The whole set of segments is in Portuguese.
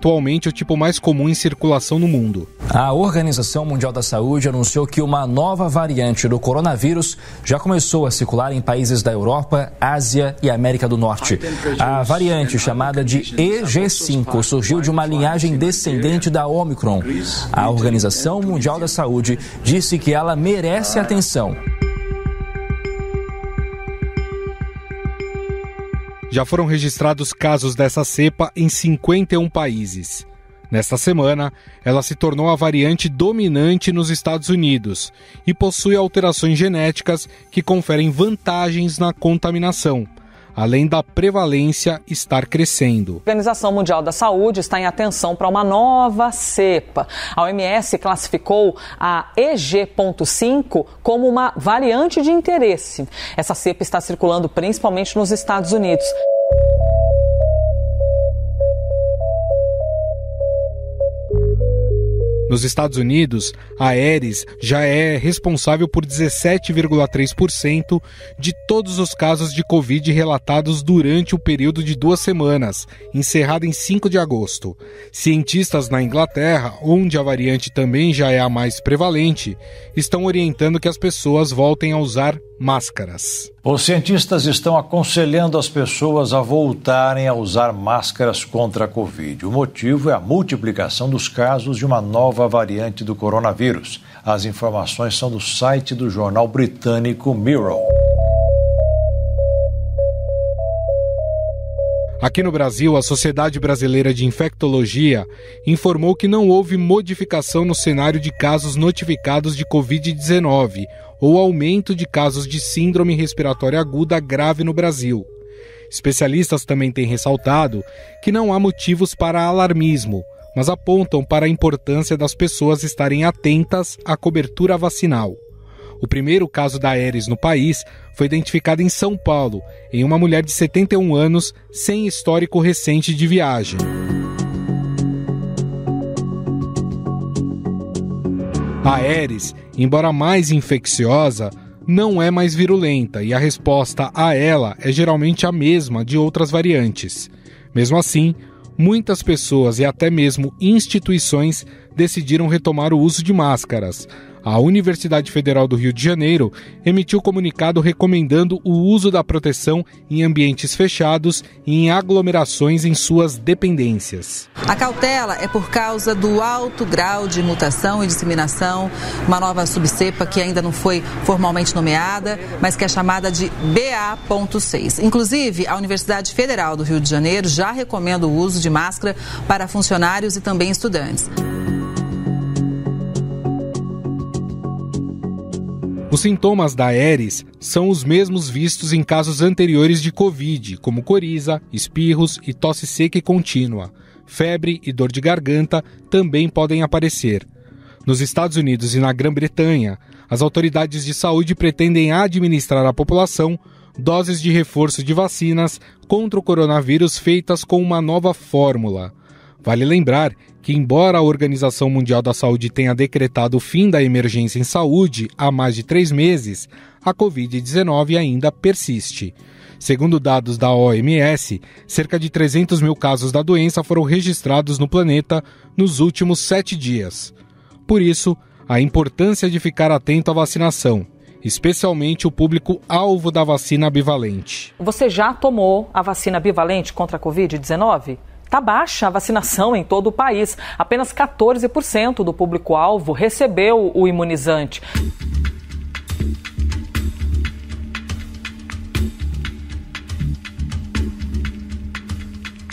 Atualmente é o tipo mais comum em circulação no mundo. A Organização Mundial da Saúde anunciou que uma nova variante do coronavírus já começou a circular em países da Europa, Ásia e América do Norte. A variante, chamada de EG5, surgiu de uma linhagem descendente da Omicron. A Organização Mundial da Saúde disse que ela merece atenção Já foram registrados casos dessa cepa em 51 países. Nesta semana, ela se tornou a variante dominante nos Estados Unidos e possui alterações genéticas que conferem vantagens na contaminação, além da prevalência estar crescendo. A Organização Mundial da Saúde está em atenção para uma nova cepa. A OMS classificou a EG.5 como uma variante de interesse. Essa cepa está circulando principalmente nos Estados Unidos. Nos Estados Unidos, a Aeres já é responsável por 17,3% de todos os casos de Covid relatados durante o período de duas semanas, encerrado em 5 de agosto. Cientistas na Inglaterra, onde a variante também já é a mais prevalente, estão orientando que as pessoas voltem a usar máscaras. Os cientistas estão aconselhando as pessoas a voltarem a usar máscaras contra a Covid. O motivo é a multiplicação dos casos de uma nova variante do coronavírus. As informações são do site do jornal britânico Mirror. Aqui no Brasil, a Sociedade Brasileira de Infectologia informou que não houve modificação no cenário de casos notificados de Covid-19 ou aumento de casos de síndrome respiratória aguda grave no Brasil. Especialistas também têm ressaltado que não há motivos para alarmismo, mas apontam para a importância das pessoas estarem atentas à cobertura vacinal. O primeiro caso da Aeres no país foi identificado em São Paulo, em uma mulher de 71 anos sem histórico recente de viagem. A Aeres embora mais infecciosa, não é mais virulenta e a resposta a ela é geralmente a mesma de outras variantes. Mesmo assim, muitas pessoas e até mesmo instituições decidiram retomar o uso de máscaras, a Universidade Federal do Rio de Janeiro emitiu comunicado recomendando o uso da proteção em ambientes fechados e em aglomerações em suas dependências. A cautela é por causa do alto grau de mutação e disseminação, uma nova subcepa que ainda não foi formalmente nomeada, mas que é chamada de BA.6. Inclusive, a Universidade Federal do Rio de Janeiro já recomenda o uso de máscara para funcionários e também estudantes. Os sintomas da heres são os mesmos vistos em casos anteriores de Covid, como coriza, espirros e tosse seca e contínua. Febre e dor de garganta também podem aparecer. Nos Estados Unidos e na Grã-Bretanha, as autoridades de saúde pretendem administrar à população doses de reforço de vacinas contra o coronavírus feitas com uma nova fórmula. Vale lembrar que, embora a Organização Mundial da Saúde tenha decretado o fim da emergência em saúde há mais de três meses, a Covid-19 ainda persiste. Segundo dados da OMS, cerca de 300 mil casos da doença foram registrados no planeta nos últimos sete dias. Por isso, a importância de ficar atento à vacinação, especialmente o público alvo da vacina bivalente. Você já tomou a vacina bivalente contra a Covid-19? Está baixa a vacinação em todo o país. Apenas 14% do público-alvo recebeu o imunizante.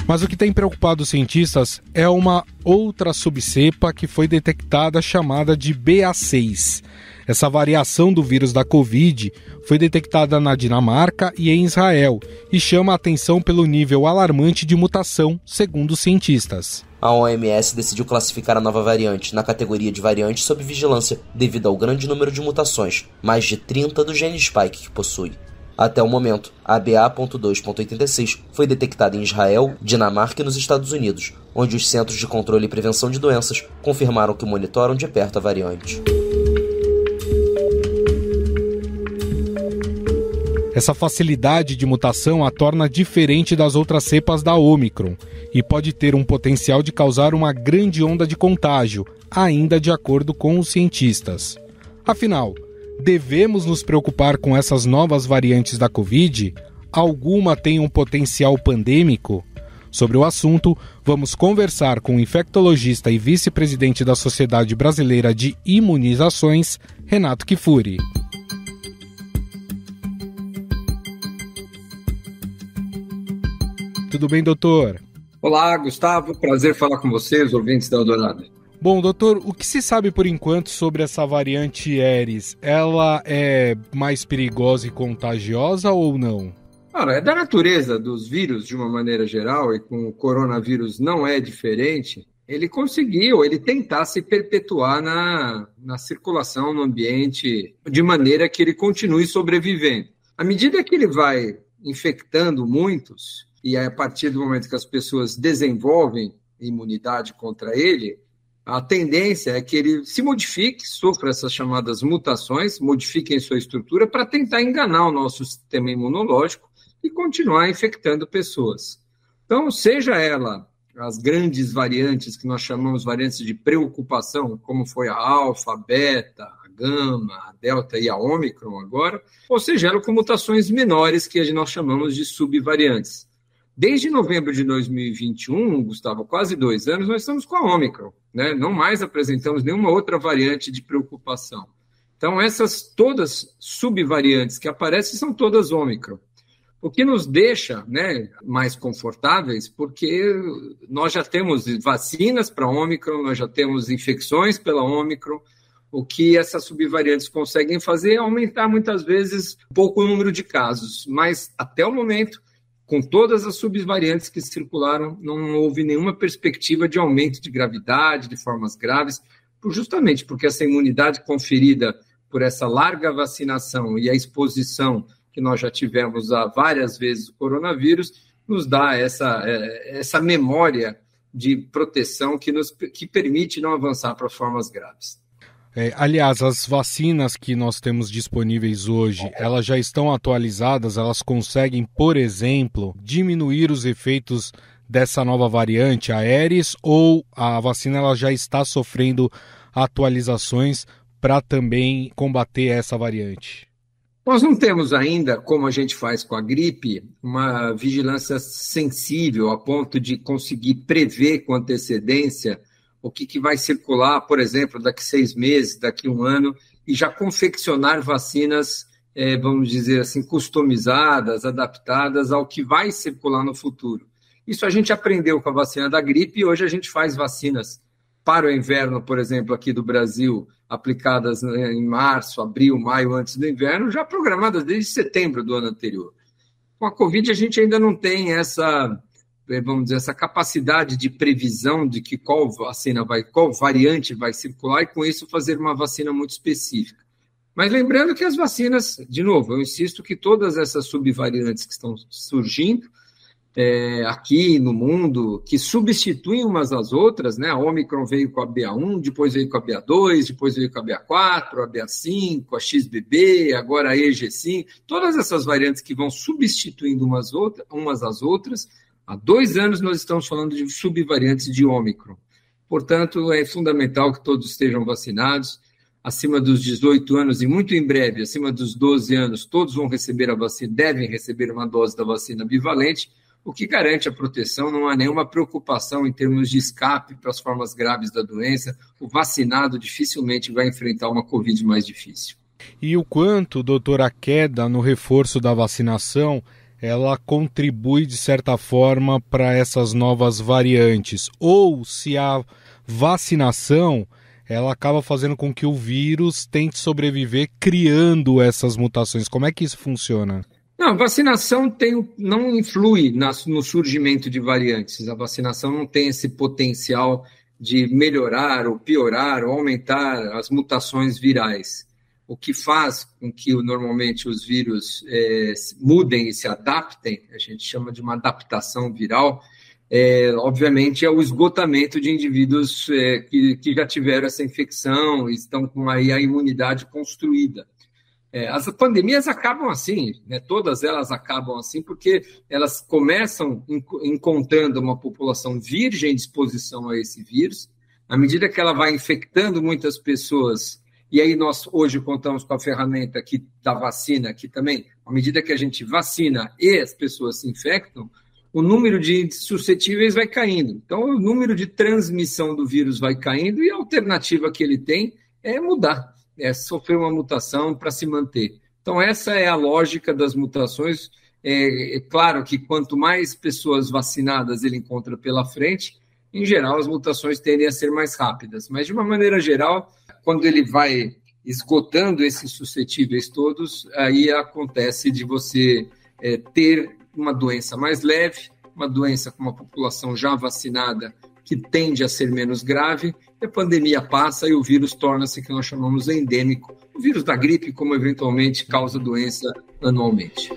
Mas o que tem preocupado os cientistas é uma outra subcepa que foi detectada chamada de BA6. Essa variação do vírus da Covid foi detectada na Dinamarca e em Israel e chama a atenção pelo nível alarmante de mutação, segundo cientistas. A OMS decidiu classificar a nova variante na categoria de variante sob vigilância devido ao grande número de mutações, mais de 30 do gene spike que possui. Até o momento, a BA.2.86 foi detectada em Israel, Dinamarca e nos Estados Unidos, onde os Centros de Controle e Prevenção de Doenças confirmaram que monitoram de perto a variante. Essa facilidade de mutação a torna diferente das outras cepas da Omicron e pode ter um potencial de causar uma grande onda de contágio, ainda de acordo com os cientistas. Afinal, devemos nos preocupar com essas novas variantes da Covid? Alguma tem um potencial pandêmico? Sobre o assunto, vamos conversar com o infectologista e vice-presidente da Sociedade Brasileira de Imunizações, Renato Kifuri. tudo bem, doutor? Olá, Gustavo. Prazer falar com vocês, ouvintes da Eldorado. Bom, doutor, o que se sabe por enquanto sobre essa variante Eris? Ela é mais perigosa e contagiosa ou não? Cara, é da natureza dos vírus de uma maneira geral, e com o coronavírus não é diferente, ele conseguiu, ele tentar se perpetuar na, na circulação no ambiente de maneira que ele continue sobrevivendo. À medida que ele vai infectando muitos, e a partir do momento que as pessoas desenvolvem imunidade contra ele, a tendência é que ele se modifique, sofra essas chamadas mutações, modifiquem sua estrutura para tentar enganar o nosso sistema imunológico e continuar infectando pessoas. Então, seja ela as grandes variantes que nós chamamos variantes de preocupação, como foi a alfa, a beta, a gama, a delta e a ômicron agora, ou seja, ela com mutações menores que nós chamamos de subvariantes. Desde novembro de 2021, Gustavo, quase dois anos, nós estamos com a Omicron, né? Não mais apresentamos nenhuma outra variante de preocupação. Então, essas todas subvariantes que aparecem são todas Omicron. O que nos deixa né, mais confortáveis, porque nós já temos vacinas para Omicron, nós já temos infecções pela Omicron. O que essas subvariantes conseguem fazer é aumentar muitas vezes pouco o número de casos. Mas, até o momento, com todas as subvariantes que circularam, não houve nenhuma perspectiva de aumento de gravidade, de formas graves, justamente porque essa imunidade conferida por essa larga vacinação e a exposição que nós já tivemos a várias vezes o coronavírus, nos dá essa, é, essa memória de proteção que, nos, que permite não avançar para formas graves. É, aliás, as vacinas que nós temos disponíveis hoje, elas já estão atualizadas, elas conseguem, por exemplo, diminuir os efeitos dessa nova variante, a Eris, ou a vacina ela já está sofrendo atualizações para também combater essa variante? Nós não temos ainda, como a gente faz com a gripe, uma vigilância sensível a ponto de conseguir prever com antecedência o que, que vai circular, por exemplo, daqui seis meses, daqui um ano, e já confeccionar vacinas, é, vamos dizer assim, customizadas, adaptadas ao que vai circular no futuro. Isso a gente aprendeu com a vacina da gripe e hoje a gente faz vacinas para o inverno, por exemplo, aqui do Brasil, aplicadas né, em março, abril, maio, antes do inverno, já programadas desde setembro do ano anterior. Com a Covid, a gente ainda não tem essa é, vamos dizer, essa capacidade de previsão de que qual vacina vai, qual variante vai circular e com isso fazer uma vacina muito específica. Mas lembrando que as vacinas, de novo, eu insisto que todas essas subvariantes que estão surgindo é, aqui no mundo, que substituem umas às outras, né? A Omicron veio com a BA1, depois veio com a BA2, depois veio com a BA4, a BA5, a XBB, agora a EG5, todas essas variantes que vão substituindo umas, outra, umas às outras, Há dois anos nós estamos falando de subvariantes de Ômicron. Portanto, é fundamental que todos estejam vacinados. Acima dos 18 anos e muito em breve, acima dos 12 anos, todos vão receber a vacina, devem receber uma dose da vacina bivalente, o que garante a proteção. Não há nenhuma preocupação em termos de escape para as formas graves da doença. O vacinado dificilmente vai enfrentar uma Covid mais difícil. E o quanto, doutor, a queda no reforço da vacinação ela contribui de certa forma para essas novas variantes, ou se a vacinação ela acaba fazendo com que o vírus tente sobreviver criando essas mutações. Como é que isso funciona? Não, a vacinação tem, não influi nas no surgimento de variantes. A vacinação não tem esse potencial de melhorar ou piorar ou aumentar as mutações virais o que faz com que normalmente os vírus é, mudem e se adaptem, a gente chama de uma adaptação viral, é, obviamente é o esgotamento de indivíduos é, que, que já tiveram essa infecção e estão com aí a imunidade construída. É, as pandemias acabam assim, né? todas elas acabam assim, porque elas começam encontrando uma população virgem de exposição a esse vírus, à medida que ela vai infectando muitas pessoas e aí nós hoje contamos com a ferramenta que, da vacina, que também, à medida que a gente vacina e as pessoas se infectam, o número de suscetíveis vai caindo. Então, o número de transmissão do vírus vai caindo e a alternativa que ele tem é mudar, é sofrer uma mutação para se manter. Então, essa é a lógica das mutações. É, é, claro que quanto mais pessoas vacinadas ele encontra pela frente, em geral, as mutações tendem a ser mais rápidas. Mas, de uma maneira geral, quando ele vai esgotando esses suscetíveis todos, aí acontece de você é, ter uma doença mais leve, uma doença com uma população já vacinada que tende a ser menos grave, a pandemia passa e o vírus torna-se que nós chamamos endêmico, o vírus da gripe, como eventualmente causa doença anualmente.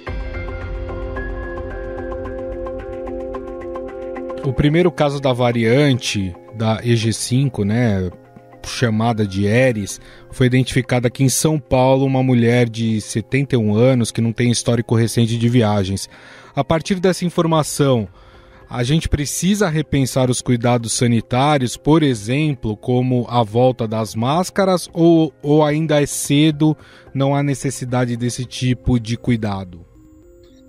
O primeiro caso da variante da EG5, né, chamada de Eris, foi identificada aqui em São Paulo uma mulher de 71 anos que não tem histórico recente de viagens. A partir dessa informação, a gente precisa repensar os cuidados sanitários, por exemplo, como a volta das máscaras, ou, ou ainda é cedo, não há necessidade desse tipo de cuidado?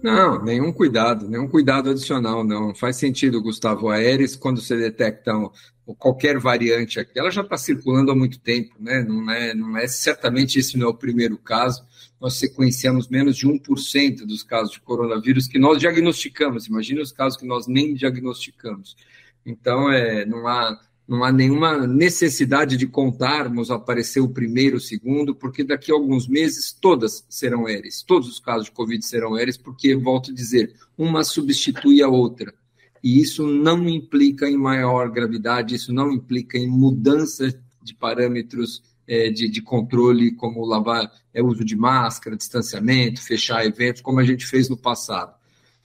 Não, nenhum cuidado, nenhum cuidado adicional, não. Faz sentido, Gustavo. A quando você detecta ou qualquer variante aqui, ela já está circulando há muito tempo, né? Não é, não é, certamente esse não é o primeiro caso. Nós sequenciamos menos de 1% dos casos de coronavírus que nós diagnosticamos. Imagina os casos que nós nem diagnosticamos. Então, é, não há não há nenhuma necessidade de contarmos aparecer o primeiro, o segundo, porque daqui a alguns meses todas serão eres, todos os casos de Covid serão eres, porque, volto a dizer, uma substitui a outra. E isso não implica em maior gravidade, isso não implica em mudança de parâmetros é, de, de, controle, como lavar, é, uso de máscara, distanciamento, fechar eventos, como a gente fez no passado.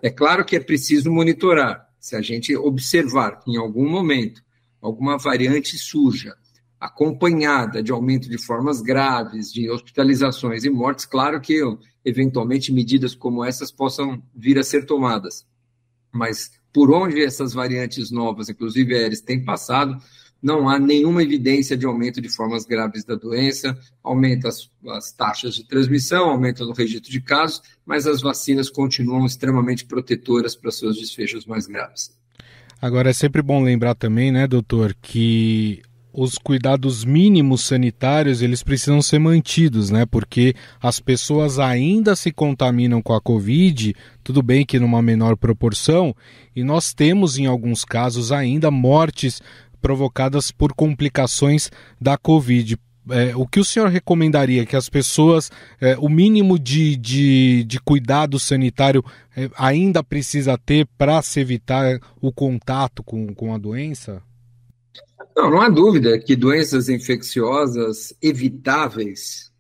É claro que é preciso monitorar. Se a gente observar que em algum momento alguma variante suja acompanhada de aumento de formas graves, de hospitalizações e mortes, claro que eventualmente medidas como essas possam vir a ser tomadas. Mas por onde essas variantes novas, inclusive eles, têm passado, não há nenhuma evidência de aumento de formas graves da doença, aumenta as, as, taxas de transmissão, aumenta o registro de casos, mas as vacinas continuam extremamente protetoras para seus desfechos mais graves. Agora é sempre bom lembrar também, né, doutor, que os cuidados mínimos sanitários eles precisam ser mantidos, né? Porque as pessoas ainda se contaminam com a Covid, tudo bem que numa menor proporção, e nós temos em alguns casos ainda mortes provocadas por complicações da Covid. É, o que o senhor recomendaria que as pessoas, é, o mínimo de, de, de cuidado sanitário é, ainda precisa ter para se evitar o contato com, com a doença? Não, não há dúvida que doenças infecciosas evitáveis,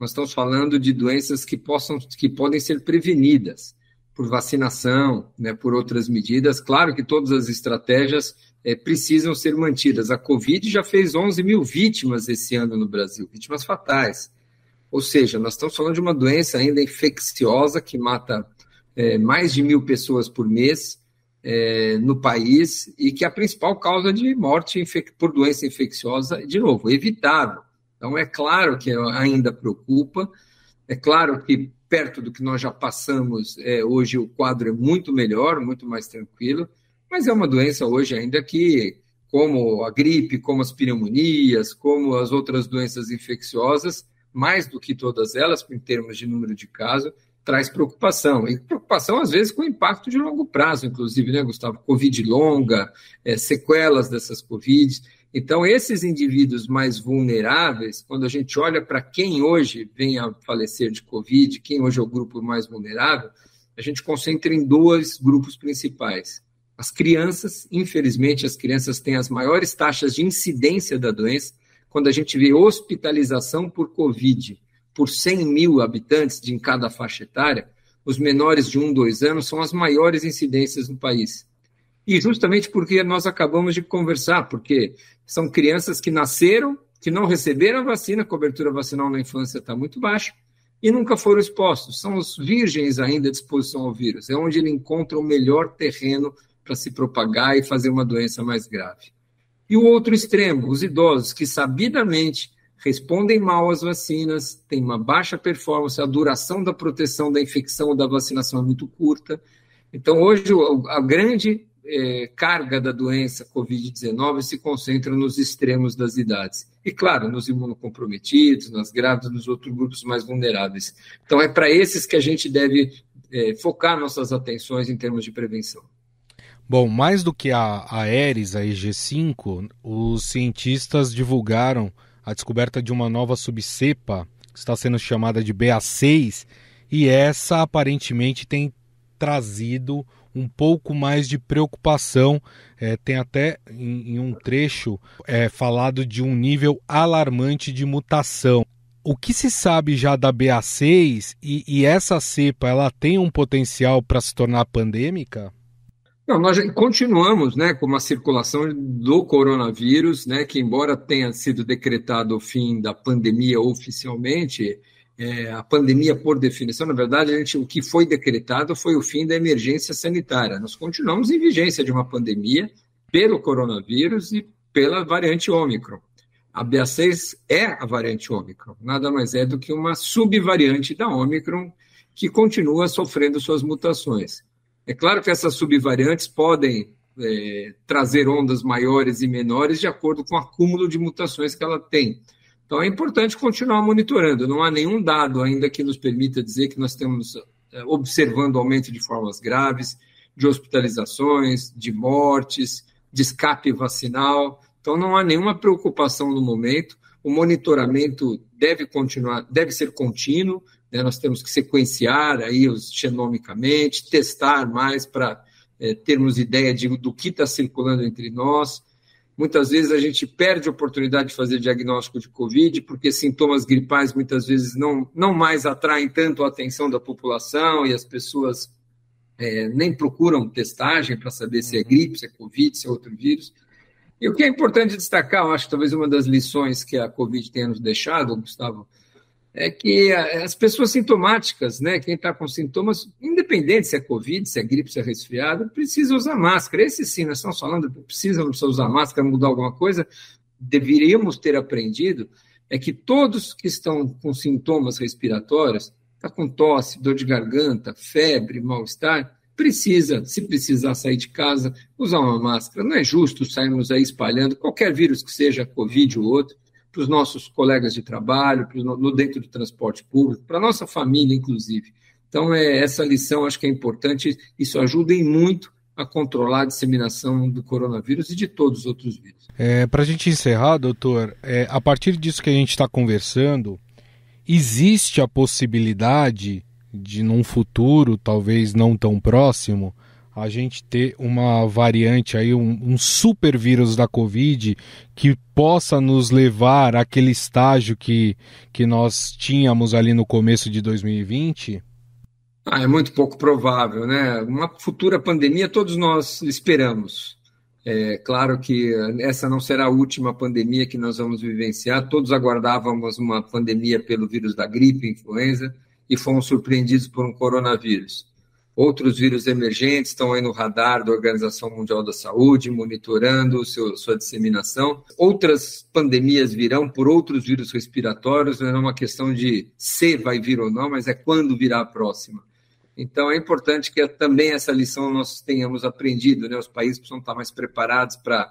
nós estamos falando de doenças que, possam, que podem ser prevenidas por vacinação, né, por outras medidas. Claro que todas as estratégias é, precisam ser mantidas. A Covid já fez 11 mil vítimas esse ano no Brasil, vítimas fatais. Ou seja, nós estamos falando de uma doença ainda infecciosa que mata é, mais de mil pessoas por mês é, no país e que é a principal causa de morte por doença infecciosa, de novo, evitável. Então, é claro que ainda preocupa, é claro que perto do que nós já passamos, é, hoje o quadro é muito melhor, muito mais tranquilo, mas é uma doença hoje ainda que, como a gripe, como as pneumonias, como as outras doenças infecciosas, mais do que todas elas, em termos de número de casos, traz preocupação. E preocupação, às vezes, com impacto de longo prazo, inclusive, né, Gustavo? Covid longa, é, sequelas dessas Covid. Então, esses indivíduos mais vulneráveis, quando a gente olha para quem hoje vem a falecer de Covid, quem hoje é o grupo mais vulnerável, a gente concentra em dois grupos principais. As crianças, infelizmente, as crianças têm as maiores taxas de incidência da doença quando a gente vê hospitalização por Covid por 100 mil habitantes de em cada faixa etária, os menores de 1, 2 anos são as maiores incidências no país. E justamente porque nós acabamos de conversar, porque são crianças que nasceram, que não receberam a vacina, a cobertura vacinal na infância está muito baixa, e nunca foram expostos. São os virgens ainda à exposição ao vírus. É onde ele encontra o melhor terreno para se propagar e fazer uma doença mais grave. E o outro extremo, os idosos, que sabidamente respondem mal às vacinas, têm uma baixa performance, a duração da proteção da infecção ou da vacinação é muito curta. Então, hoje, a grande é, carga da doença Covid-19 se concentra nos extremos das idades. E, claro, nos imunocomprometidos, nas grávidas, nos outros grupos mais vulneráveis. Então, é para esses que a gente deve é, focar nossas atenções em termos de prevenção. Bom, mais do que a, aeres a EG5, os cientistas divulgaram a descoberta de uma nova subcepa, que está sendo chamada de BA6, e essa aparentemente tem trazido um pouco mais de preocupação. É, tem até em, em um trecho é, falado de um nível alarmante de mutação. O que se sabe já da BA6 e, e essa cepa, ela tem um potencial para se tornar pandêmica? Não, nós continuamos né, com uma circulação do coronavírus, né, que embora tenha sido decretado o fim da pandemia oficialmente, é, a pandemia por definição, na verdade, gente, o que foi decretado foi o fim da emergência sanitária. Nós continuamos em vigência de uma pandemia pelo coronavírus e pela variante Ômicron. A BA6 é a variante Ômicron, nada mais é do que uma subvariante da Ômicron que continua sofrendo suas mutações. É claro que essas subvariantes podem é, trazer ondas maiores e menores de acordo com o acúmulo de mutações que ela tem. Então é importante continuar monitorando. Não há nenhum dado ainda que nos permita dizer que nós estamos é, observando aumento de formas graves, de hospitalizações, de mortes, de escape vacinal. Então não há nenhuma preocupação no momento. O monitoramento deve continuar, deve ser contínuo né? Nós temos que sequenciar aí os genomicamente, testar mais para é, termos ideia de, do que está circulando entre nós. Muitas vezes a gente perde a oportunidade de fazer diagnóstico de Covid, porque sintomas gripais muitas vezes não, não mais atraem tanto a atenção da população e as pessoas é, nem procuram testagem para saber se é uhum. gripe, se é Covid, se é outro vírus. E o que é importante destacar, eu acho que talvez uma das lições que a Covid tenha nos deixado, Gustavo, é que as pessoas sintomáticas, né, quem está com sintomas, independente se é Covid, se é gripe, se é resfriado, precisa usar máscara. Esse sim, nós estamos falando, precisa usar máscara, mudar alguma coisa, deveríamos ter aprendido, é que todos que estão com sintomas respiratórios, está com tosse, dor de garganta, febre, mal-estar, precisa, se precisar sair de casa, usar uma máscara. Não é justo sairmos aí espalhando qualquer vírus que seja, Covid ou outro, para os nossos colegas de trabalho, no, no, dentro do transporte público, para a nossa família, inclusive. Então, é, essa lição acho que é importante, isso ajuda em muito a controlar a disseminação do coronavírus e de todos os outros vírus. É, para a gente encerrar, doutor, é, a partir disso que a gente está conversando, existe a possibilidade de, num futuro, talvez não tão próximo, a gente ter uma variante aí, um, um super vírus da Covid que possa nos levar àquele estágio que, que nós tínhamos ali no começo de 2020? Ah, é muito pouco provável, né? Uma futura pandemia todos nós esperamos. É claro que essa não será a última pandemia que nós vamos vivenciar. Todos aguardávamos uma pandemia pelo vírus da gripe, influenza, e fomos surpreendidos por um coronavírus. Outros vírus emergentes estão aí no radar da Organização Mundial da Saúde, monitorando seu, sua disseminação. Outras pandemias virão por outros vírus respiratórios, não né? é uma questão de se vai vir ou não, mas é quando virá a próxima. Então é importante que também essa lição nós tenhamos aprendido, né? Os países precisam estar mais preparados para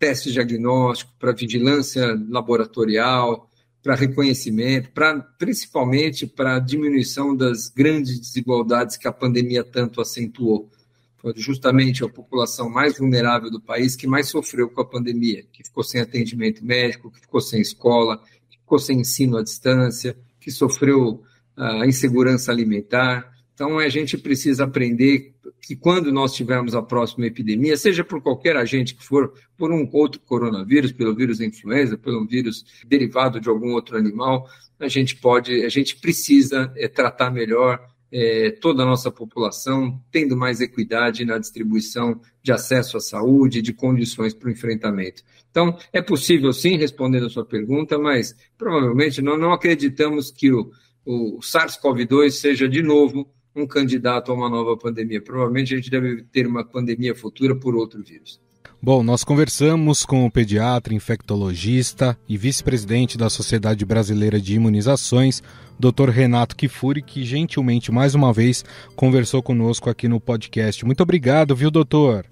teste diagnóstico, para vigilância laboratorial, para reconhecimento, para principalmente para diminuição das grandes desigualdades que a pandemia tanto acentuou. Foi justamente a população mais vulnerável do país que mais sofreu com a pandemia, que ficou sem atendimento médico, que ficou sem escola, que ficou sem ensino à distância, que sofreu a ah, insegurança alimentar, então, a gente precisa aprender que quando nós tivermos a próxima epidemia, seja por qualquer agente que for, por um outro coronavírus, pelo vírus influenza, pelo vírus derivado de algum outro animal, a gente pode, a gente precisa é, tratar melhor é, toda a nossa população, tendo mais equidade na distribuição de acesso à saúde, de condições para o enfrentamento. Então, é possível sim, respondendo a sua pergunta, mas provavelmente nós não acreditamos que o, o SARS-CoV-2 seja de novo um candidato a uma nova pandemia. Provavelmente a gente deve ter uma pandemia futura por outro vírus. Bom, nós conversamos com o pediatra, infectologista e vice-presidente da Sociedade Brasileira de Imunizações, Dr. Renato Kifuri, que gentilmente mais uma vez conversou conosco aqui no podcast. Muito obrigado, viu, doutor?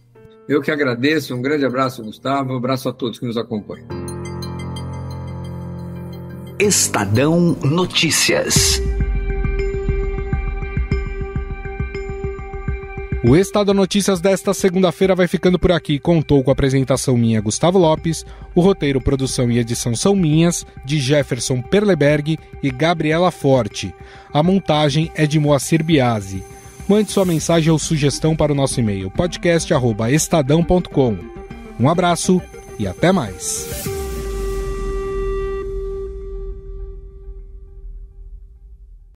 Eu que agradeço. Um grande abraço, Gustavo. Um abraço a todos que nos acompanham. Estadão Notícias. O Estado Notícias desta segunda-feira vai ficando por aqui. Contou com a apresentação minha, Gustavo Lopes. O roteiro, produção e edição são minhas, de Jefferson Perleberg e Gabriela Forte. A montagem é de Moacir Biasi. Mande sua mensagem ou sugestão para o nosso e-mail podcast@estadão.com. Um abraço e até mais.